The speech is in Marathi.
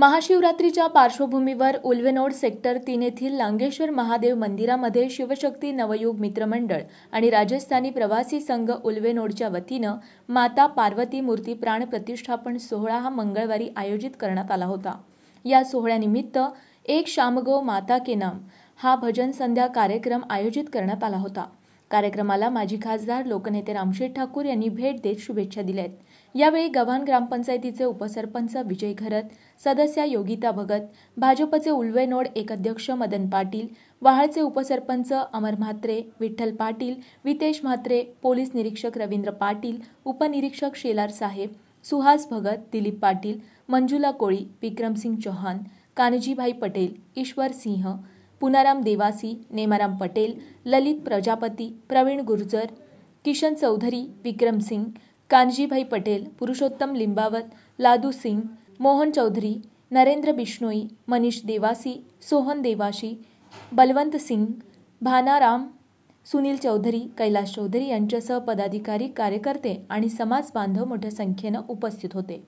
महाशिवरात्रीच्या पार्श्वभूमीवर उल्वेनोड सेक्टर तीन येथील लांगेश्वर महादेव मंदिरामध्ये शिवशक्ती नवयुग मित्रमंडळ आणि राजस्थानी प्रवासी संघ उल्वेनोडच्या वतीनं माता पार्वती मूर्ती प्राणप्रतिष्ठापन सोहळा हा मंगळवारी आयोजित करण्यात आला होता या सोहळ्यानिमित्त एक शामगो माता के नाम हा भजन संध्या कार्यक्रम आयोजित करण्यात आला होता कार्यक्रमाला माजी खासदार लोकनेते रामशेठ ठाकूर यांनी भेट देत शुभेच्छा दिल्या आहेत यावेळी गव्हाण ग्रामपंचायतीचे उपसरपंच विजय घरत सदस्या योगिता भगत भाजपचे उल्वेनोड नोड एक अध्यक्ष मदन पाटील वहाळचे उपसरपंच अमर म्हात्रे विठ्ठल पाटील वितेश म्हात्रे पोलीस निरीक्षक रवींद्र पाटील उपनिरीक्षक शेलार साहेब सुहास भगत दिलीप पाटील मंजुला कोळी विक्रमसिंग चौहान कानजीभाई पटेल ईश्वर सिंह पुनाराम देवासी नेमाराम पटेल ललित प्रजापती प्रवीण गुर्जर किशन चौधरी विक्रम सिंग कानजीभाई पटेल पुरुषोत्तम लिंबावत लादू सिंग मोहन चौधरी नरेंद्र बिश्नोई मनीष देवासी सोहन देवाशी बलवंत सिंग भानाराम सुनील चौधरी कैलाश चौधरी यांच्यासह पदाधिकारी कार्यकर्ते आणि समाज बांधव मोठ्या संख्येनं उपस्थित होते